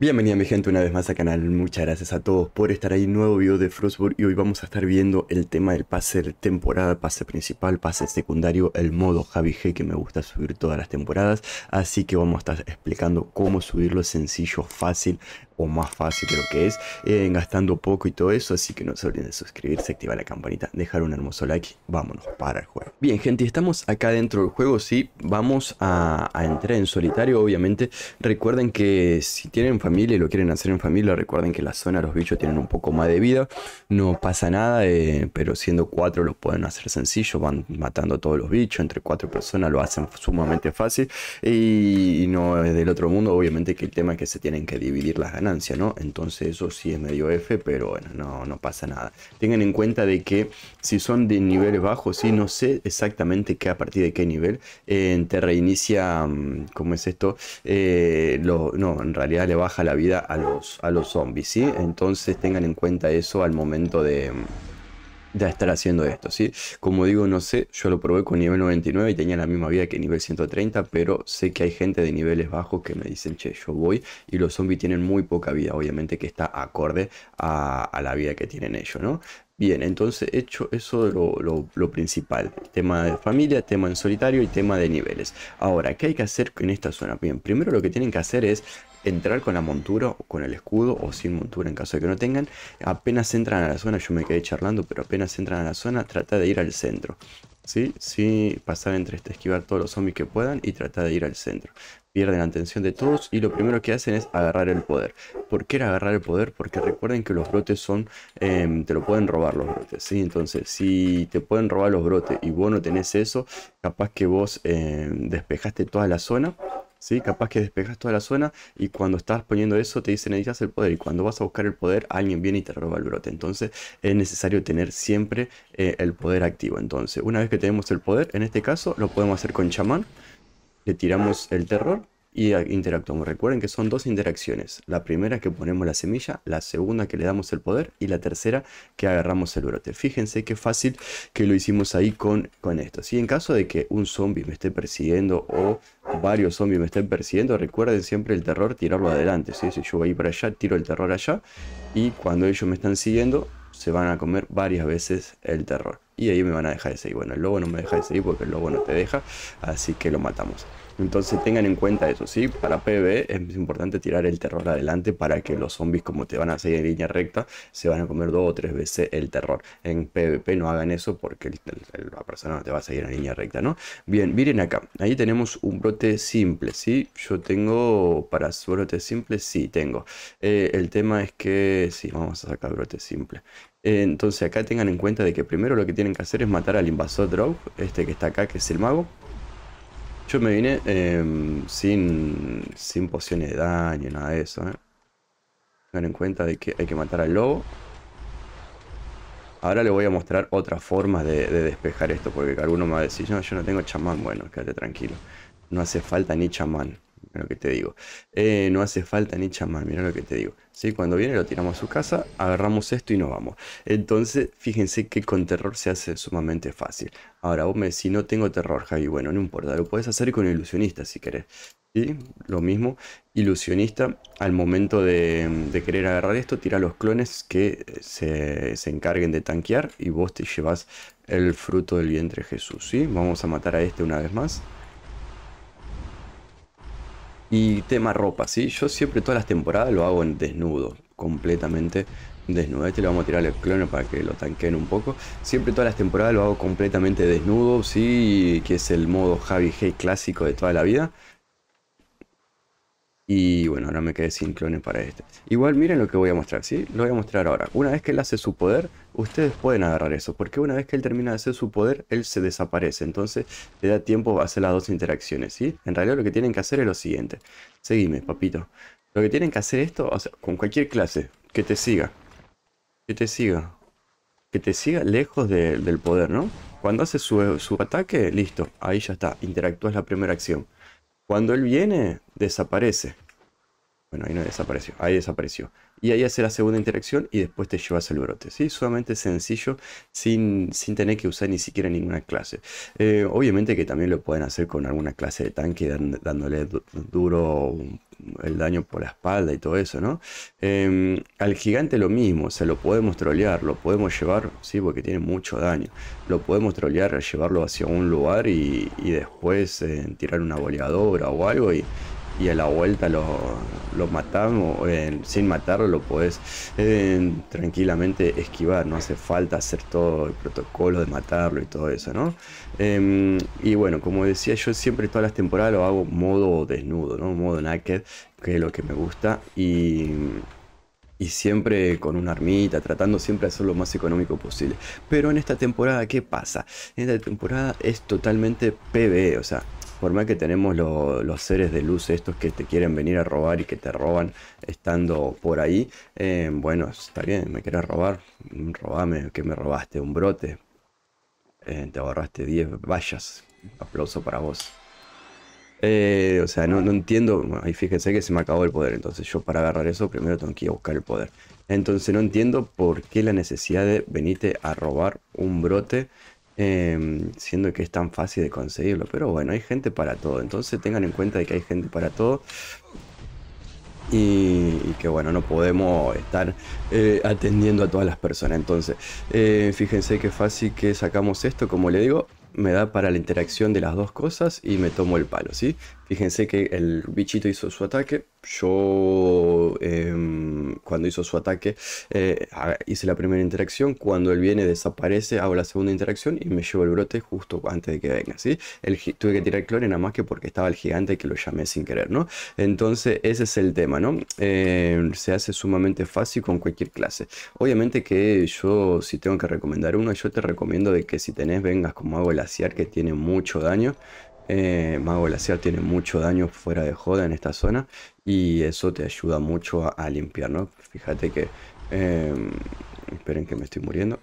Bienvenida mi gente una vez más al canal, muchas gracias a todos por estar ahí, nuevo video de Frostburg y hoy vamos a estar viendo el tema del pase de temporada, pase principal, pase secundario, el modo Javi que me gusta subir todas las temporadas, así que vamos a estar explicando cómo subirlo sencillo, fácil, o más fácil de lo que es, eh, gastando poco y todo eso, así que no se olviden de suscribirse, activar la campanita, dejar un hermoso like, vámonos para el juego. Bien gente, estamos acá dentro del juego, sí, vamos a, entrar en solitario, obviamente, recuerden que si tienen familia y lo quieren hacer en familia, recuerden que la zona los bichos tienen un poco más de vida, no pasa nada, eh, pero siendo cuatro lo pueden hacer sencillo, van matando a todos los bichos, entre cuatro personas lo hacen sumamente fácil y no es del otro mundo, obviamente que el tema es que se tienen que dividir las ganas ¿no? Entonces eso sí es medio F, pero bueno, no, no pasa nada. Tengan en cuenta de que si son de niveles bajos, sí, no sé exactamente qué, a partir de qué nivel, te reinicia, mm, ¿cómo es esto? Eh, no, en realidad le baja la vida a los, a los zombies, ¿sí? Entonces tengan en cuenta eso al momento de... Mm, de estar haciendo esto, ¿sí? Como digo, no sé, yo lo probé con nivel 99 y tenía la misma vida que nivel 130, pero sé que hay gente de niveles bajos que me dicen, che, yo voy, y los zombies tienen muy poca vida, obviamente que está acorde a, la vida que tienen ellos, ¿no? Bien, entonces hecho eso lo, lo, principal. Tema de familia, tema en solitario y tema de niveles. Ahora, ¿qué hay que hacer en esta zona? Bien, primero lo que tienen que hacer es entrar con la montura o con el escudo o sin montura en caso de que no tengan. Apenas entran a la zona, yo me quedé charlando, pero apenas entran a la zona, trata de ir al centro. ¿Sí? Sí, pasar entre este, esquivar todos los zombies que puedan y tratar de ir al centro pierden la atención de todos y lo primero que hacen es agarrar el poder. ¿Por qué era agarrar el poder? Porque recuerden que los brotes son, em, te lo pueden robar los brotes, ¿sí? Entonces, si te pueden robar los brotes y vos no tenés eso, capaz que vos em, despejaste toda la zona. ¿Sí? Capaz que despejaste toda la zona y cuando estás poniendo eso te dicen necesitas el poder y cuando vas a buscar el poder alguien viene y te roba el brote. Entonces es necesario tener siempre eh, el poder activo. Entonces una vez que tenemos el poder, en este caso lo podemos hacer con chamán le tiramos el terror y interactuamos. Recuerden que son dos interacciones. La primera que ponemos la semilla, la segunda que le damos el poder y la tercera que agarramos el brote. Fíjense qué fácil que lo hicimos ahí con, con esto. Si en caso de que un zombie me esté persiguiendo o varios zombies me estén persiguiendo, recuerden siempre el terror tirarlo adelante. Si yo voy para allá, tiro el terror allá y cuando ellos me están siguiendo se van a comer varias veces el terror y ahí me van a dejar de seguir. Bueno, el lobo no me deja de seguir porque el lobo no te deja, así que lo matamos. Entonces tengan en cuenta eso, ¿sí? Para PvE es importante tirar el terror adelante para que los zombies, como te van a seguir en línea recta, se van a comer dos o tres veces el terror. En PvP no hagan eso porque la persona no te va a seguir en línea recta, ¿no? Bien, miren acá. Ahí tenemos un brote simple, ¿sí? Yo tengo para su brote simple, sí, tengo. Eh, el tema es que, sí, vamos a sacar brote simple. Entonces acá tengan en cuenta de que primero lo que tienen que hacer es matar al invasor Drow, este que está acá, que es el mago. Yo me vine em, sin, sin pociones de daño, nada de eso, Tengan ¿eh? en cuenta de que hay que matar al lobo. Ahora le voy a mostrar otras formas de, despejar esto, porque alguno me va a decir, yo no tengo chamán. Bueno, quédate tranquilo. No hace falta ni chamán mira lo que te digo. Eh, no hace falta ni chamán, mira lo que te digo. Si Cuando viene lo tiramos a su casa, agarramos esto y nos vamos. Entonces, fíjense que con terror se hace sumamente fácil. Ahora, vos me decís, no tengo terror, Javi. Bueno, no importa, lo puedes hacer con ilusionista si querés. Lo mismo, ilusionista, al momento de, querer agarrar esto, tira los clones que eh, se, se, encarguen de tanquear y vos te llevas el fruto del vientre Jesús, ¿sí? Vamos a matar a este una vez más. Y tema ropa, ¿sí? Yo siempre todas las temporadas lo hago en desnudo, completamente desnudo. Este le vamos a tirar el clono para que lo tanquen un poco. Siempre todas las temporadas lo hago completamente desnudo, ¿sí? Que es el modo Javi Hey clásico de toda la vida. Y bueno, ahora me quedé sin clones para este. Igual miren lo que voy a mostrar, ¿sí? Lo voy a mostrar ahora. Una vez que él hace su poder, ustedes pueden agarrar eso. Porque una vez que él termina de hacer su poder, él se desaparece. Entonces te da tiempo a hacer las dos interacciones, ¿sí? En realidad lo que tienen que hacer es lo siguiente. Seguime, papito. Lo que tienen que hacer esto, o sea, con cualquier clase, que te siga. Que te siga. Que te siga lejos del poder, ¿no? Cuando hace su, su ataque, listo. Ahí ya está. Interactúas la primera acción. Cuando él viene, desaparece. Bueno, ahí no desapareció, ahí desapareció. Y ahí hace la segunda interacción y después te llevas el brote. ¿sí? Sumamente sencillo, sin, tener que usar ni siquiera ninguna clase. Eh, obviamente que también lo pueden hacer con alguna clase de tanque, dándole duro el daño por la espalda y todo eso, ¿no? Em, al gigante lo mismo, o lo podemos trolear, lo podemos llevar, sí, porque tiene mucho daño. Lo podemos trolear, llevarlo hacia un lugar y, después eh, tirar una boleadora o algo y y a la vuelta lo, matamos, sin matarlo lo podés tranquilamente esquivar, no hace falta hacer todo el protocolo de matarlo y todo eso, ¿no? Em, y bueno, como decía, yo siempre todas las temporadas lo hago modo desnudo, ¿no? Modo naked, que es lo que me gusta y siempre con una armita, tratando siempre de hacer lo más económico posible. Pero en esta temporada, ¿qué pasa? En esta temporada es totalmente PvE, o sea, forma que tenemos los seres de luz estos que te quieren venir a robar y que te roban estando por ahí, eh, bueno, está bien, me quieres robar, robame, que me robaste? Un brote, eh, te ahorraste 10 vallas, aplauso para vos. Eh, o sea, no, no entiendo. Ahí fíjense que se me acabó el poder. Entonces, yo para agarrar eso, primero tengo que ir a buscar el poder. Entonces, no entiendo por qué la necesidad de venirte a robar un brote Em, siendo que es tan fácil de conseguirlo. Pero bueno, hay gente para todo. Entonces tengan en cuenta que hay gente para todo. Y, que bueno, no podemos estar eh, atendiendo a todas las personas. Entonces, eh, fíjense qué fácil que sacamos esto. Como le digo, me da para la interacción de las dos cosas y me tomo el palo, ¿sí? Fíjense que el bichito hizo su ataque. Yo, em, cuando hizo su ataque, eh, hice la primera interacción. Cuando él viene, desaparece, hago la segunda interacción y me llevo el brote justo antes de que venga. ¿sí? tuve que tirar clore nada más que porque estaba el gigante que lo llamé sin querer. ¿no? Entonces, ese es el tema. ¿no? Em, se hace sumamente fácil con cualquier clase. Obviamente que yo, si tengo que recomendar uno, yo te recomiendo de que si tenés, vengas como hago el Asiar, que tiene mucho daño. Eh, Mago Glaciar tiene mucho daño fuera de joda en esta zona y eso te ayuda mucho a, limpiar, ¿no? Fíjate que... Em, esperen que me estoy muriendo.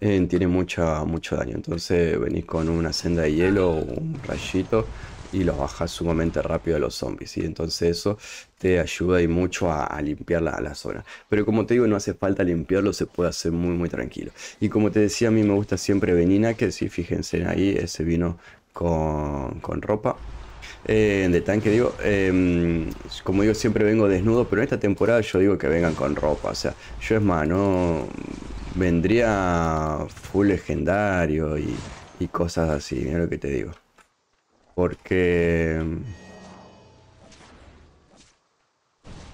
Eh, tiene mucha, mucho daño, entonces venís con una senda de hielo o un rayito y los bajas sumamente rápido a los zombies. Y entonces eso te ayuda y mucho a, a limpiar la, la, zona. Pero como te digo, no hace falta limpiarlo, se puede hacer muy muy tranquilo. Y como te decía, a mí me gusta siempre venina, que si fíjense ahí, ese vino con, ropa. Eh, de tanque digo, em, como digo siempre vengo desnudo, pero en esta temporada yo digo que vengan con ropa, o sea, yo es más, no vendría full legendario y, y cosas así, mira lo que te digo. Porque... Mm,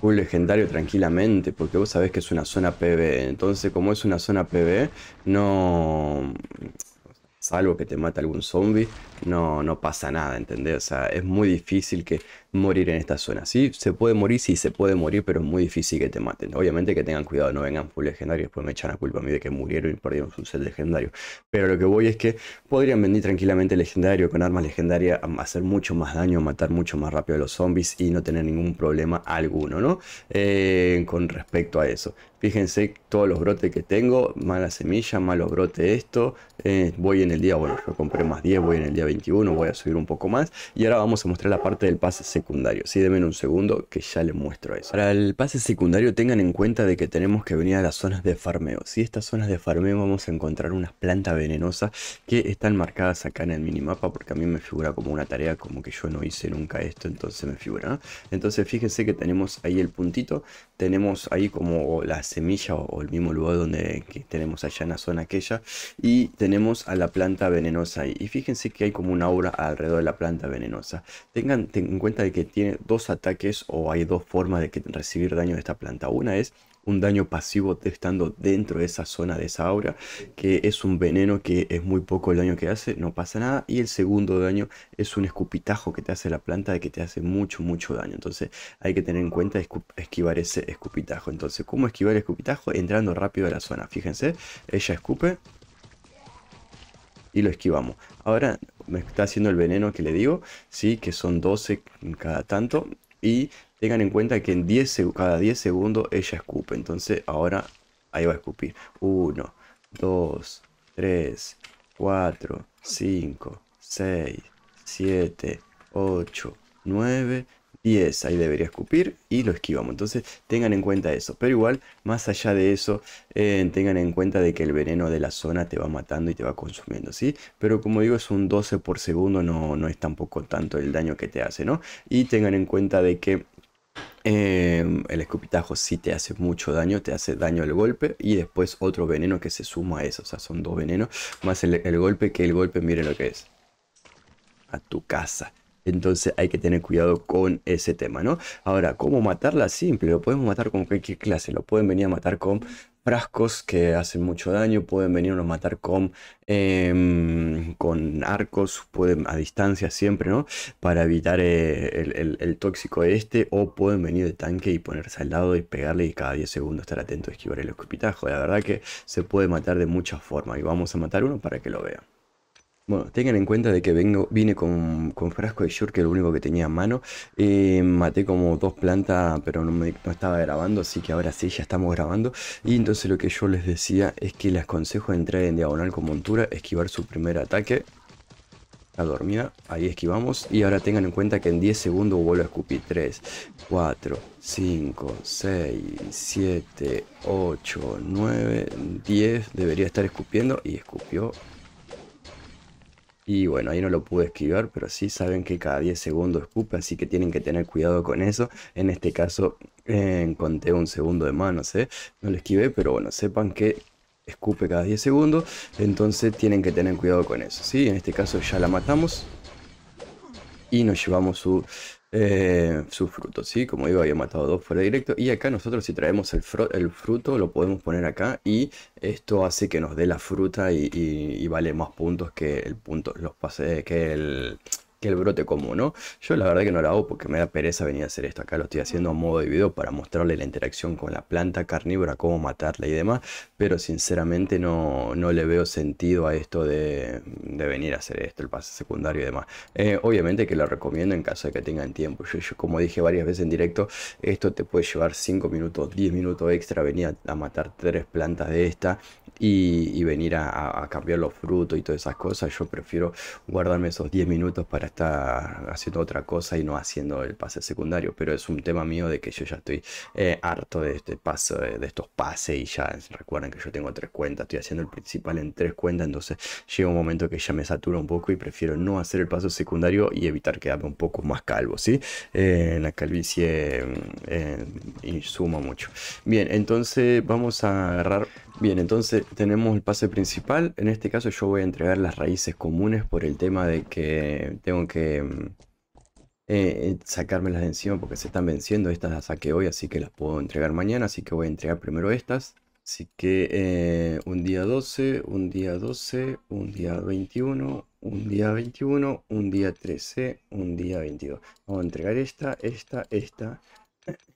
Un legendario tranquilamente, porque vos sabés que es una zona PB. Entonces, como es una zona PB, no salvo que te mate algún zombie, no, no pasa nada, ¿entendés? O sea, es muy difícil que morir en esta zona. Sí, se puede morir, sí se puede morir, pero es muy difícil que te maten. Obviamente que tengan cuidado, no vengan full legendario pues después me echan la culpa a mí de que murieron y perdieron su set legendario. Pero lo que voy es que podrían venir tranquilamente legendario con armas legendarias, hacer mucho más daño, matar mucho más rápido a los zombies y no tener ningún problema alguno, ¿no? Eh, con respecto a eso. Fíjense todos los brotes que tengo, mala semilla, malo brote. esto. Eh, voy en el día, bueno, yo compré más 10, voy en el día 21, voy a subir un poco más. Y ahora vamos a mostrar la parte del pase secundario. Sí, denme un segundo que ya les muestro eso. Para el pase secundario tengan en cuenta de que tenemos que venir a las zonas de farmeo. Si estas zonas de farmeo vamos a encontrar unas plantas venenosas que están marcadas acá en el minimapa porque a mí me figura como una tarea como que yo no hice nunca esto, entonces me figura. Entonces fíjense que tenemos ahí el puntito, tenemos ahí como las semilla o, el mismo lugar donde tenemos allá en la zona aquella. Y tenemos a la planta venenosa. Y, fíjense que hay como una aura alrededor de la planta venenosa. Tengan en cuenta de que tiene dos ataques o hay dos formas de que recibir daño de esta planta. Una es un daño pasivo estando dentro de esa zona, de esa aura, que es un veneno que es muy poco el daño que hace, no pasa nada. Y el segundo daño es un escupitajo que te hace la planta de que te hace mucho, mucho daño. Entonces hay que tener en cuenta esquivar ese escupitajo. Entonces, ¿cómo esquivar el escupitajo? Entrando rápido a la zona. Fíjense, ella escupe, y lo esquivamos. Ahora me está haciendo el veneno que le digo, sí, que son 12 cada tanto. Y Tengan en cuenta que en 10, cada 10 segundos ella escupe. Entonces ahora ahí va a escupir. 1, 2, 3, 4, 5, 6, 7, 8, 9, 10. Ahí debería escupir y lo esquivamos. Entonces tengan en cuenta eso. Pero igual, más allá de eso, eh, tengan en cuenta de que el veneno de la zona te va matando y te va consumiendo, ¿sí? Pero como digo, es un 12 por segundo, no, no es tampoco tanto el daño que te hace, ¿no? Y tengan en cuenta de que Em, el escupitajo sí te hace mucho daño, te hace daño el golpe y después otro veneno que se suma a eso. O sea, son dos venenos más el, el golpe que el golpe, miren lo que es. A tu casa. Entonces hay que tener cuidado con ese tema, ¿no? Ahora, ¿cómo matarla? Simple, lo podemos matar con cualquier clase. Lo pueden venir a matar con frascos que hacen mucho daño, pueden venirnos a matar con, em, con arcos, pueden a distancia siempre, ¿no? Para evitar eh, el, el, el, tóxico este, o pueden venir de tanque y ponerse al lado y pegarle y cada 10 segundos estar atento a esquivar el escupitajo. La verdad que se puede matar de muchas formas y vamos a matar uno para que lo vean. Bueno, tengan en cuenta de que vengo, vine con, frasco de Shur, que es lo único que tenía en mano. Eh, maté como dos plantas, pero no, no estaba grabando, así que ahora sí, ya estamos grabando. Y entonces lo que yo les decía es que les aconsejo entrar en diagonal con montura, esquivar su primer ataque. La dormida, ahí esquivamos. Y ahora tengan en cuenta que en 10 segundos vuelvo a escupir. 3, 4, 5, 6, 7, 8, 9, 10. Debería estar escupiendo y escupió y bueno, ahí no lo pude esquivar, pero sí saben que cada 10 segundos escupe, así que tienen que tener cuidado con eso. En este caso, eh, encontré un segundo de más, no sé, no lo esquivé, pero bueno, sepan que escupe cada 10 segundos, entonces tienen que tener cuidado con eso, ¿sí? En este caso ya la matamos y nos llevamos su eh, sus frutos, ¿sí? Como digo, había matado dos fuera directo. Y acá nosotros si traemos el, fruto, lo podemos poner acá. Y esto hace que nos dé la fruta y, vale más puntos que el punto, los pase, que el, que el brote común, ¿no? Yo la verdad que no lo hago porque me da pereza venir a hacer esto. Acá lo estoy haciendo a modo de video para mostrarle la interacción con la planta carnívora, cómo matarla y demás. Pero sinceramente no, le veo sentido a esto de, venir a hacer esto, el pase secundario y demás. Eh, obviamente que lo recomiendo en caso de que tengan tiempo. Yo, como dije varias veces en directo, esto te puede llevar 5 minutos, 10 minutos extra venir a, matar tres plantas de esta y, venir a, cambiar los frutos y todas esas cosas. Yo prefiero guardarme esos 10 minutos para está haciendo otra cosa y no haciendo el pase secundario. Pero es un tema mío de que yo ya estoy eh, harto de este paso, eh, de estos pases y ya recuerden que yo tengo tres cuentas, estoy haciendo el principal en tres cuentas, entonces llega un momento que ya me satura un poco y prefiero no hacer el paso secundario y evitar quedarme un poco más calvo, ¿sí? Eh, la calvicie eh, mucho. Bien, entonces vamos a agarrar Bien, entonces tenemos el pase principal. En este caso yo voy a entregar las raíces comunes por el tema de que tengo que mm, eh, eh, sacármelas de encima porque se están venciendo. Estas las saqué hoy, así que las puedo entregar mañana. Así que voy a entregar primero estas. Así que eh, un día 12, un día 12, un día 21, un día 21, un día 13, un día 22. Vamos a entregar esta, esta, esta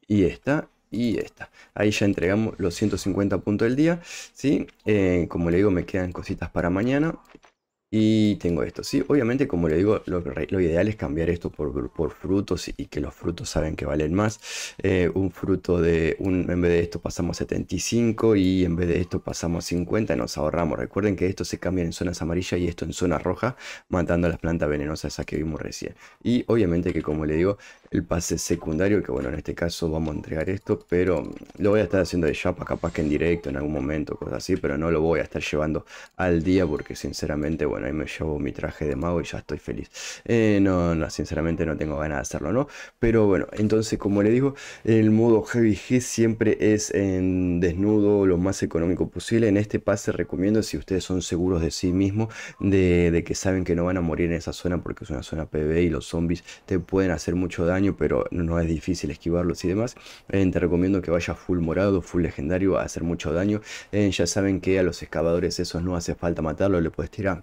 y esta y esta. Ahí ya entregamos los 150 puntos del día, ¿sí? Eh, como le digo, me quedan cositas para mañana. Y tengo esto, ¿sí? Obviamente, como le digo, lo, ideal es cambiar esto por, por, frutos y que los frutos saben que valen más. Eh, un fruto de, un, en vez de esto pasamos 75 y en vez de esto pasamos 50, nos ahorramos. Recuerden que esto se cambia en zonas amarillas y esto en zonas rojas, matando las plantas venenosas esas que vimos recién. Y obviamente que, como le digo, el pase secundario, que bueno, en este caso vamos a entregar esto, pero lo voy a estar haciendo de chapa, capaz que en directo en algún momento, cosas así, pero no lo voy a estar llevando al día porque sinceramente, bueno, ahí me llevo mi traje de mago y ya estoy feliz. Eh, no, no, sinceramente no tengo ganas de hacerlo, ¿no? Pero bueno, entonces como le digo, el modo Heavy siempre es en desnudo, lo más económico posible. En este pase recomiendo, si ustedes son seguros de sí mismos, de, que saben que no van a morir en esa zona porque es una zona PvE y los zombies te pueden hacer mucho daño pero no es difícil esquivarlos y demás. Eh, te recomiendo que vayas full morado, full legendario, a hacer mucho daño. Eh, ya saben que a los excavadores esos no hace falta matarlos, le puedes tirar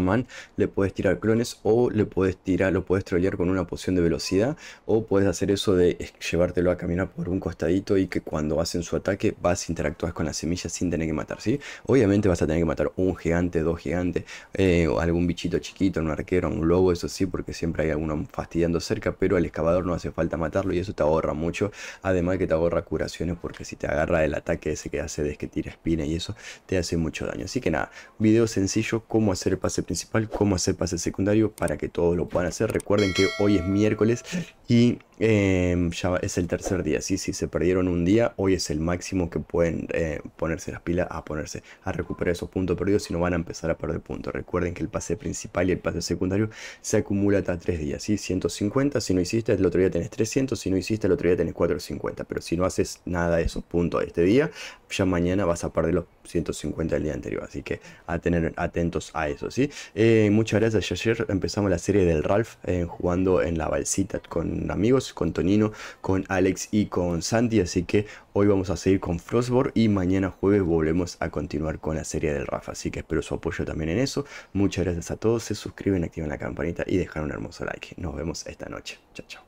Man, le puedes tirar clones o le puedes tirar, lo puedes trollear con una poción de velocidad o puedes hacer eso de llevártelo a caminar por un costadito y que cuando hacen su ataque vas a interactuar con las semillas sin tener que matar, si Obviamente vas a tener que matar un gigante, dos gigantes, eh, o algún bichito chiquito, un arquero, un lobo, eso sí, porque siempre hay alguno fastidiando cerca, pero al excavador no hace falta matarlo y eso te ahorra mucho, además que te ahorra curaciones porque si te agarra el ataque ese que hace de que tira espina y eso te hace mucho daño. Así que nada, video sencillo, cómo hacer el pase principal, cómo hacer pase secundario para que todos lo puedan hacer. Recuerden que hoy es miércoles y Em, ya es el tercer día, sí, si se perdieron un día, hoy es el máximo que pueden eh, ponerse las pilas a ponerse a recuperar esos puntos perdidos si no van a empezar a perder puntos. Recuerden que el pase principal y el pase secundario se acumula hasta tres días, ¿sí? 150, si no hiciste el otro día tenés 300, si no hiciste el otro día tenés 450, pero si no haces nada de esos puntos este día, ya mañana vas a perder los 150 del día anterior, así que a tener atentos a eso, ¿sí? Eh, muchas gracias, ayer empezamos la serie del Ralph eh, jugando en la balsita con amigos con Tonino, con Alex y con Sandy Así que hoy vamos a seguir con Frostborn y mañana jueves volvemos a continuar con la serie del Rafa. Así que espero su apoyo también en eso. Muchas gracias a todos. Se suscriben, activan la campanita y dejan un hermoso like. Nos vemos esta noche. Chao, chao.